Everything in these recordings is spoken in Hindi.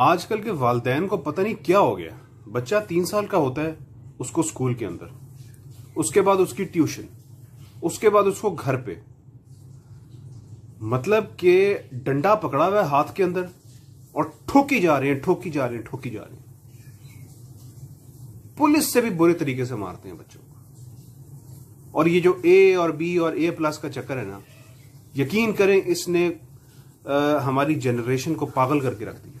आजकल के वालदेन को पता नहीं क्या हो गया बच्चा तीन साल का होता है उसको स्कूल के अंदर उसके बाद उसकी ट्यूशन उसके बाद उसको घर पे मतलब के डंडा पकड़ा हुआ है हाथ के अंदर और ठोकी जा रहे हैं ठोकी जा रहे हैं ठोकी जा रहे हैं पुलिस से भी बुरे तरीके से मारते हैं बच्चों को और ये जो ए और बी और ए प्लस का चक्कर है ना यकीन करें इसने आ, हमारी जनरेशन को पागल करके रख दिया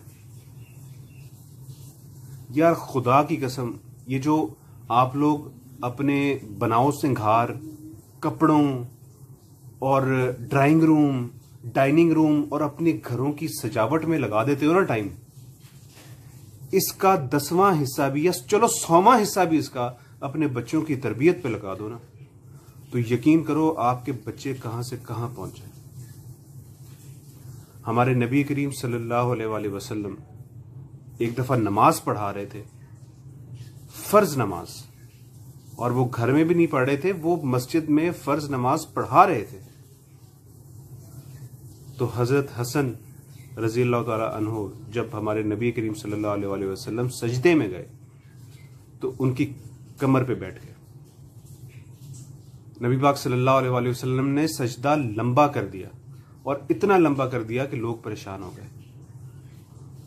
यार खुदा की कसम ये जो आप लोग अपने बनाओ सिंघार कपड़ों और ड्राइंग रूम डाइनिंग रूम और अपने घरों की सजावट में लगा देते हो ना टाइम इसका दसवां हिस्सा भी या चलो सौवा हिस्सा भी इसका अपने बच्चों की तरबियत पे लगा दो ना तो यकीन करो आपके बच्चे कहां से कहां पहुंचे हमारे नबी करीम सल्लल्लाहु अलैहि वसल्लम एक दफ़ा नमाज पढ़ा रहे थे फ़र्ज नमाज और वो घर में भी नहीं पढ़ रहे थे वो मस्जिद में फ़र्ज नमाज पढ़ा रहे थे तो हज़रत हसन रजी अल्लाह जब हमारे नबी करीम सल्ला सजदे में गए तो उनकी कमर पे बैठ गए नबी पाक सल्लल्लाहु अलैहि वसल्लम ने सजदा लंबा कर दिया और इतना लंबा कर दिया कि लोग परेशान हो गए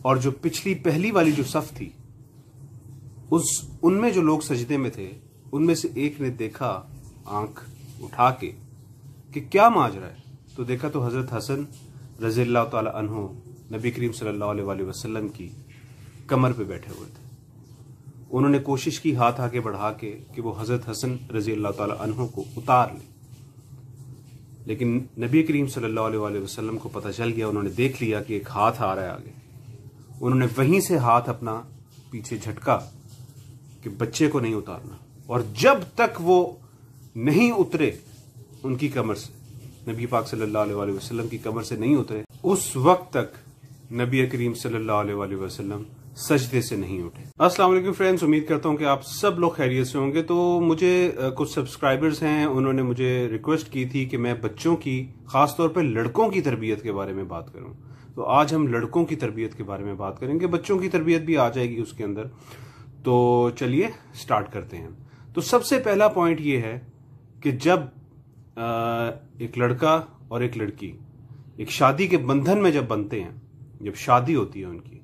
और जो पिछली पहली वाली जो सफ थी उस उनमें जो लोग सजदे में थे उनमें से एक ने देखा आंख उठा के कि क्या माजरा है तो देखा तो हज़रत हसन रजील्ला तहों नबी करीम सल्लाम की कमर पे बैठे हुए थे उन्होंने कोशिश की हाथ आगे बढ़ा के कि वो हज़रत हसन रजी अल्लाह तहों को उतार ले। लेकिन नबी करीम सल्लल्लाहु अलैहि वसल्लम को पता चल गया उन्होंने देख लिया कि एक हाथ आ रहा है आगे उन्होंने वहीं से हाथ अपना पीछे झटका कि बच्चे को नहीं उतारना और जब तक वो नहीं उतरे उनकी कमर से नबी पाक सल्लल्लाहु अलैहि वसल्लम की कमर से नहीं उतरे उस वक्त तक नबी करीम सल्लल्लाहु अलैहि वसल्लम सजदे से नहीं उठे अस्सलाम वालेकुम फ्रेंड्स उम्मीद करता हूँ कि आप सब लोग खैरियत से होंगे तो मुझे कुछ सब्सक्राइबर्स हैं उन्होंने मुझे रिक्वेस्ट की थी कि मैं बच्चों की खासतौर पर लड़कों की तरबियत के बारे में बात करूँ तो आज हम लड़कों की तरबियत के बारे में बात करेंगे बच्चों की तरबियत भी आ जाएगी उसके अंदर तो चलिए स्टार्ट करते हैं तो सबसे पहला पॉइंट ये है कि जब एक लड़का और एक लड़की एक शादी के बंधन में जब बनते हैं जब शादी होती है उनकी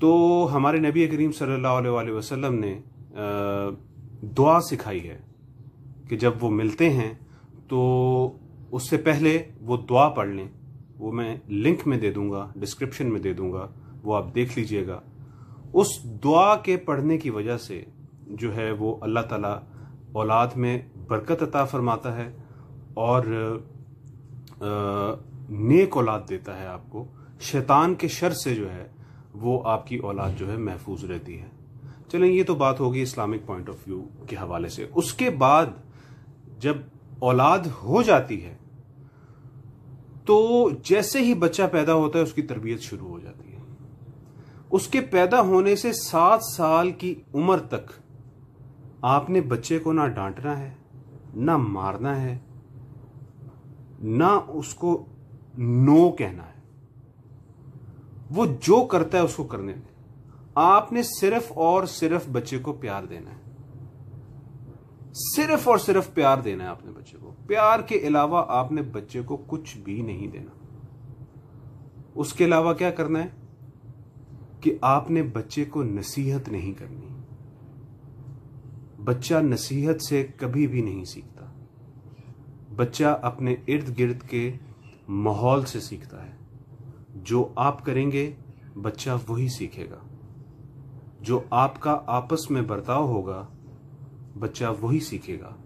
तो हमारे नबी करीम सल्लल्लाहु अलैहि वसल्लम ने दुआ सिखाई है कि जब वो मिलते हैं तो उससे पहले वो दुआ पढ़ लें वो मैं लिंक में दे दूंगा डिस्क्रिप्शन में दे दूंगा वो आप देख लीजिएगा उस दुआ के पढ़ने की वजह से जो है वो अल्लाह ताला औलाद में बरकत अता फरमाता है और नेक औलाद देता है आपको शैतान के शर से जो है वो आपकी औलाद जो है महफूज रहती है चलें ये तो बात होगी इस्लामिक पॉइंट ऑफ व्यू के हवाले से उसके बाद जब औलाद हो जाती है तो जैसे ही बच्चा पैदा होता है उसकी तरबियत शुरू हो जाती है उसके पैदा होने से सात साल की उम्र तक आपने बच्चे को ना डांटना है ना मारना है ना उसको नो कहना है वो जो करता है उसको करने दें आपने सिर्फ और सिर्फ बच्चे को प्यार देना है सिर्फ और सिर्फ प्यार देना है आपने बच्चे को प्यार के अलावा आपने बच्चे को कुछ भी नहीं देना उसके अलावा क्या करना है कि आपने बच्चे को नसीहत नहीं करनी बच्चा नसीहत से कभी भी नहीं सीखता बच्चा अपने इर्द गिर्द के माहौल से सीखता है जो आप करेंगे बच्चा वही सीखेगा जो आपका आपस में बर्ताव होगा बच्चा वही सीखेगा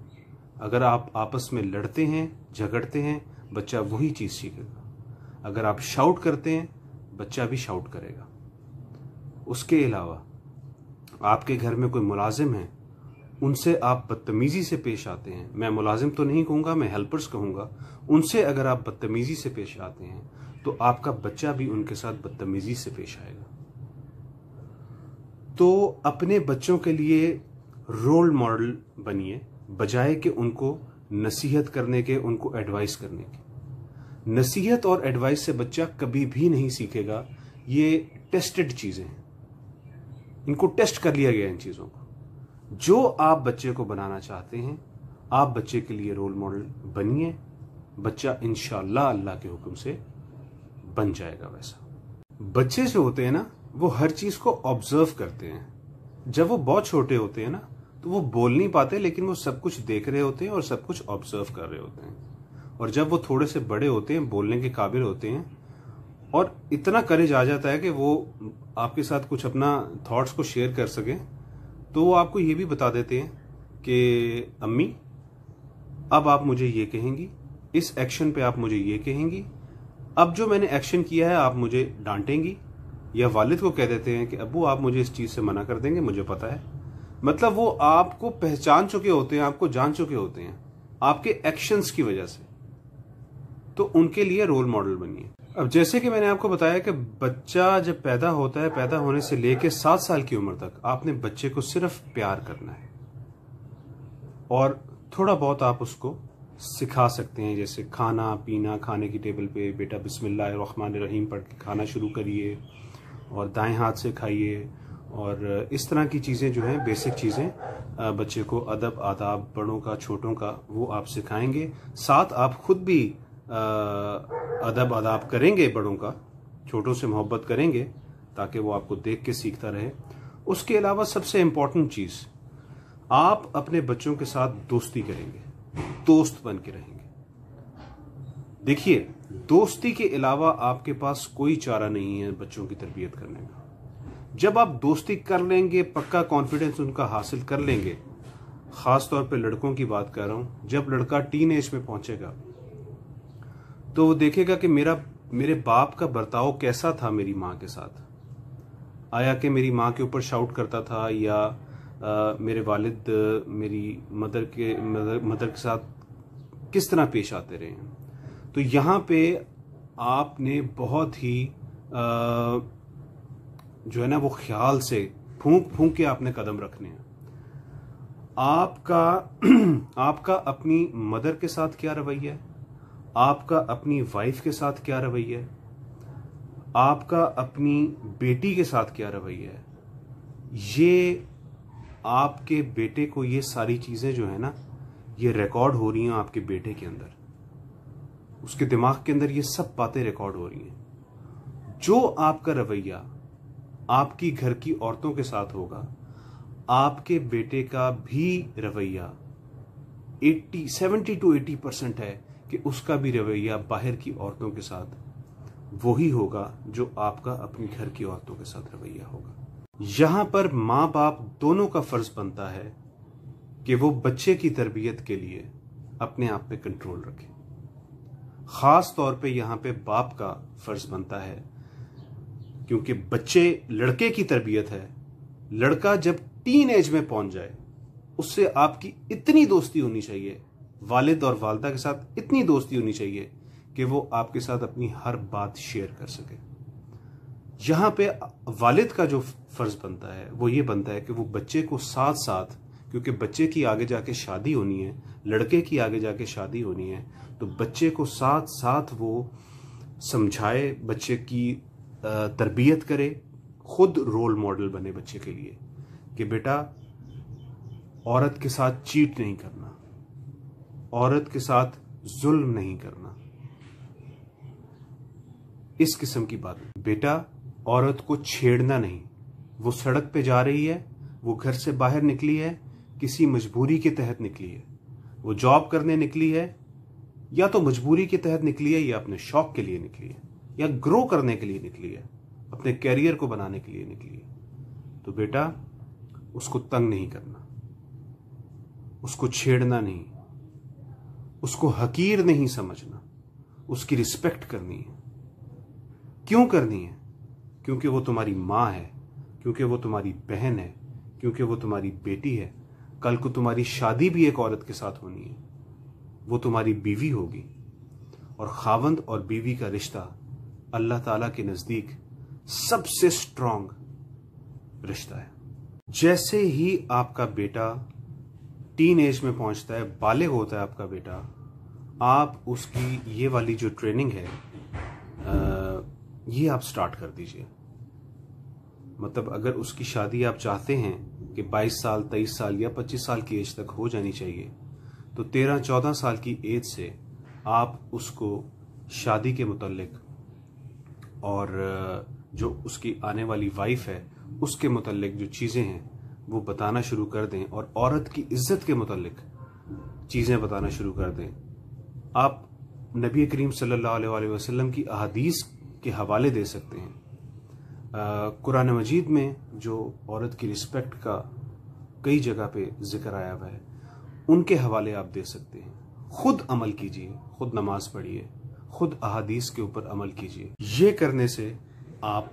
अगर आप आपस में लड़ते हैं झगड़ते हैं बच्चा वही चीज़ सीखेगा अगर आप शाउट करते हैं बच्चा भी शाउट करेगा उसके अलावा आपके घर में कोई मुलाजिम है उनसे आप बदतमीज़ी से पेश आते हैं मैं मुलाजिम तो नहीं कहूँगा मैं हेल्पर्स कहूँगा उनसे अगर आप बदतमीज़ी से पेश आते हैं तो आपका बच्चा भी उनके साथ बदतमीज़ी से पेश आएगा तो अपने बच्चों के लिए रोल मॉडल बनिए बजाय कि उनको नसीहत करने के उनको एडवाइस करने के नसीहत और एडवाइस से बच्चा कभी भी नहीं सीखेगा ये टेस्टेड चीज़ें हैं इनको टेस्ट कर लिया गया इन चीज़ों को जो आप बच्चे को बनाना चाहते हैं आप बच्चे के लिए रोल मॉडल बनिए बच्चा इन अल्लाह के हुक्म से बन जाएगा वैसा बच्चे जो होते हैं ना वो हर चीज़ को ऑब्जर्व करते हैं जब वो बहुत छोटे होते हैं ना तो वो बोल नहीं पाते लेकिन वो सब कुछ देख रहे होते हैं और सब कुछ ऑब्जर्व कर रहे होते हैं और जब वो थोड़े से बड़े होते हैं बोलने के काबिल होते हैं और इतना करेज आ जाता है कि वो आपके साथ कुछ अपना थॉट्स को शेयर कर सकें तो वो आपको ये भी बता देते हैं कि अम्मी अब आप मुझे ये कहेंगी इस एक्शन पे आप मुझे ये कहेंगी अब जो मैंने एक्शन किया है आप मुझे डांटेंगी या वालिद को कह देते हैं कि अबू आप मुझे इस चीज़ से मना कर देंगे मुझे पता है मतलब वो आपको पहचान चुके होते हैं आपको जान चुके होते हैं आपके एक्शंस की वजह से तो उनके लिए रोल मॉडल बनिए अब जैसे कि मैंने आपको बताया कि बच्चा जब पैदा होता है पैदा होने से लेकर सात साल की उम्र तक आपने बच्चे को सिर्फ प्यार करना है और थोड़ा बहुत आप उसको सिखा सकते हैं जैसे खाना पीना खाने की टेबल पे बेटा बिस्मिल्लाह रहमान रहीम पढ़ के खाना शुरू करिए और दाएं हाथ से खाइए और इस तरह की चीज़ें जो हैं बेसिक चीज़ें बच्चे को अदब आदाब बड़ों का छोटों का वो आप सिखाएंगे साथ आप खुद भी अदब आदाब करेंगे बड़ों का छोटों से मोहब्बत करेंगे ताकि वो आपको देख के सीखता रहे उसके अलावा सबसे इम्पॉर्टेंट चीज़ आप अपने बच्चों के साथ दोस्ती करेंगे दोस्त बन के रहेंगे देखिए दोस्ती के अलावा आपके पास कोई चारा नहीं है बच्चों की तरबियत करने का जब आप दोस्ती कर लेंगे पक्का कॉन्फिडेंस उनका हासिल कर लेंगे खास तौर पे लड़कों की बात कर रहा हूं जब लड़का टीन एज में पहुंचेगा तो वो देखेगा कि मेरा मेरे बाप का बर्ताव कैसा था मेरी माँ के साथ आया कि मेरी माँ के ऊपर शाउट करता था या आ, मेरे वालिद मेरी मदर के मदर, मदर के साथ किस तरह पेश आते रहे हैं तो यहाँ पे आपने बहुत ही जो है ना वो ख्याल से फूंक फूंक के आपने कदम रखने हैं आपका आपका अपनी मदर के साथ क्या रवैया है आपका अपनी वाइफ के साथ क्या रवैया है आपका अपनी बेटी के साथ क्या रवैया है ये आपके बेटे को ये सारी चीज़ें जो है ना ये रिकॉर्ड हो रही हैं आपके बेटे के अंदर उसके दिमाग के अंदर ये सब बातें रिकॉर्ड हो रही हैं जो आपका रवैया आपकी घर की औरतों के साथ होगा आपके बेटे का भी रवैया 80 70 टू 80 परसेंट है कि उसका भी रवैया बाहर की औरतों के साथ वही होगा जो आपका अपनी घर की औरतों के साथ रवैया होगा यहां पर माँ बाप दोनों का फर्ज बनता है कि वो बच्चे की तरबियत के लिए अपने आप पे कंट्रोल रखें ख़ास तौर पे यहाँ पे बाप का फ़र्ज़ बनता है क्योंकि बच्चे लड़के की तरबियत है लड़का जब टीन एज में पहुंच जाए उससे आपकी इतनी दोस्ती होनी चाहिए वालिद और वालदा के साथ इतनी दोस्ती होनी चाहिए कि वो आपके साथ अपनी हर बात शेयर कर सके यहां पे वालिद का जो फ़र्ज़ बनता है वो ये बनता है कि वो बच्चे को साथ साथ क्योंकि बच्चे की आगे जाके शादी होनी है लड़के की आगे जाके शादी होनी है तो बच्चे को साथ साथ वो समझाए बच्चे की तरबियत करे खुद रोल मॉडल बने बच्चे के लिए कि बेटा औरत के साथ चीट नहीं करना औरत के साथ जुल्म नहीं करना इस किस्म की बात बेटा औरत को छेड़ना नहीं वो सड़क पे जा रही है वो घर से बाहर निकली है किसी मजबूरी के तहत निकली है वो जॉब करने निकली है या तो मजबूरी के तहत निकली है या अपने शौक के लिए निकली है या ग्रो करने के लिए निकली है अपने कैरियर को बनाने के लिए निकली है तो बेटा उसको तंग नहीं करना उसको छेड़ना नहीं उसको हकीर नहीं समझना उसकी रिस्पेक्ट करनी है क्यों करनी है क्योंकि वो तुम्हारी माँ है क्योंकि वो तुम्हारी बहन है क्योंकि वो तुम्हारी बेटी है कल को तुम्हारी शादी भी एक औरत के साथ होनी है वो तुम्हारी बीवी होगी और खावंद और बीवी का रिश्ता अल्लाह ताला के नजदीक सबसे स्ट्रांग रिश्ता है जैसे ही आपका बेटा टीन एज में पहुंचता है बाले होता है आपका बेटा आप उसकी ये वाली जो ट्रेनिंग है ये आप स्टार्ट कर दीजिए मतलब अगर उसकी शादी आप चाहते हैं कि 22 साल 23 साल या 25 साल की एज तक हो जानी चाहिए तो 13-14 साल की एज से आप उसको शादी के मतलब और जो उसकी आने वाली वाइफ है उसके मतलब जो चीज़ें हैं वो बताना शुरू कर दें और औरत की इज्जत के मुतलक चीज़ें बताना शुरू कर दें आप नबी करीम सल्लल्लाहु अलैहि वसल्लम की अदीस के हवाले दे सकते हैं कुरान मजीद में जो औरत की रिस्पेक्ट का कई जगह पे जिक्र आया हुआ है उनके हवाले आप दे सकते हैं खुद अमल कीजिए खुद नमाज पढ़िए खुद अहादीस के ऊपर अमल कीजिए यह करने से आप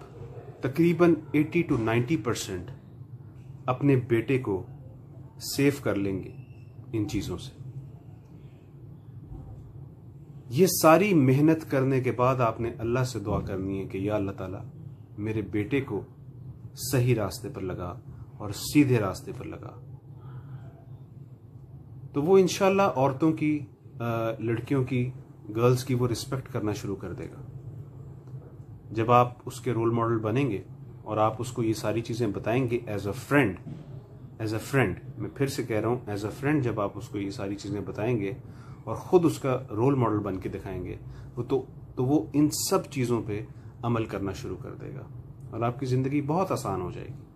तकरीबन 80 टू 90 परसेंट अपने बेटे को सेफ कर लेंगे इन चीज़ों से यह सारी मेहनत करने के बाद आपने अल्लाह से दुआ करनी है कि या अल्लाह ताला मेरे बेटे को सही रास्ते पर लगा और सीधे रास्ते पर लगा तो वो इनशाला औरतों की लड़कियों की गर्ल्स की वो रिस्पेक्ट करना शुरू कर देगा जब आप उसके रोल मॉडल बनेंगे और आप उसको ये सारी चीज़ें बताएंगे as a friend as a friend मैं फिर से कह रहा हूँ एज अ फ्रेंड जब आप उसको ये सारी चीज़ें बताएंगे और ख़ुद उसका रोल मॉडल बन के दिखाएंगे वो तो तो वो इन सब चीज़ों पर अमल करना शुरू कर देगा और आपकी ज़िंदगी बहुत आसान हो जाएगी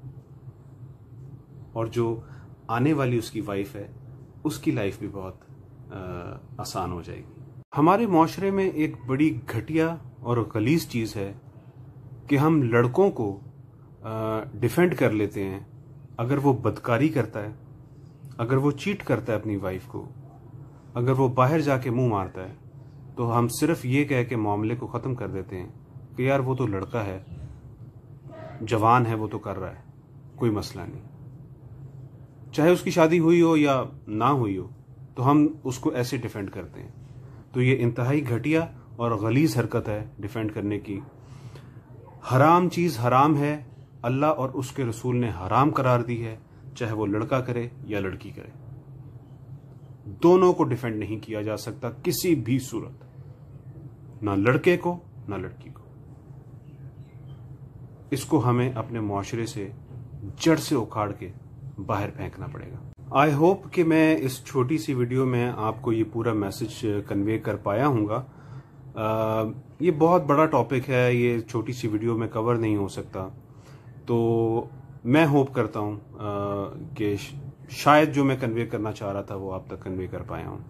और जो आने वाली उसकी वाइफ है उसकी लाइफ भी बहुत आसान हो जाएगी हमारे माशरे में एक बड़ी घटिया और गलीज चीज़ है कि हम लड़कों को डिफेंड कर लेते हैं अगर वो बदकारी करता है अगर वो चीट करता है अपनी वाइफ को अगर वो बाहर जाके मुंह मारता है तो हम सिर्फ ये कह के मामले को ख़त्म कर देते हैं कि यार वो तो लड़का है जवान है वो तो कर रहा है कोई मसला नहीं चाहे उसकी शादी हुई हो या ना हुई हो तो हम उसको ऐसे डिफेंड करते हैं तो ये इंतहाई घटिया और गलीज हरकत है डिफेंड करने की हराम चीज़ हराम है अल्लाह और उसके रसूल ने हराम करार दी है चाहे वो लड़का करे या लड़की करे दोनों को डिफेंड नहीं किया जा सकता किसी भी सूरत ना लड़के को ना लड़की को इसको हमें अपने माशरे से जड़ से उखाड़ के बाहर फेंकना पड़ेगा आई होप कि मैं इस छोटी सी वीडियो में आपको ये पूरा मैसेज कन्वे कर पाया हूँगा ये बहुत बड़ा टॉपिक है ये छोटी सी वीडियो में कवर नहीं हो सकता तो मैं होप करता हूँ कि शायद जो मैं कन्वे करना चाह रहा था वो आप तक कन्वे कर पाया हूँ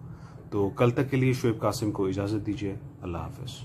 तो कल तक के लिए शुएब कासिम को इजाज़त दीजिए अल्लाह हाफिज़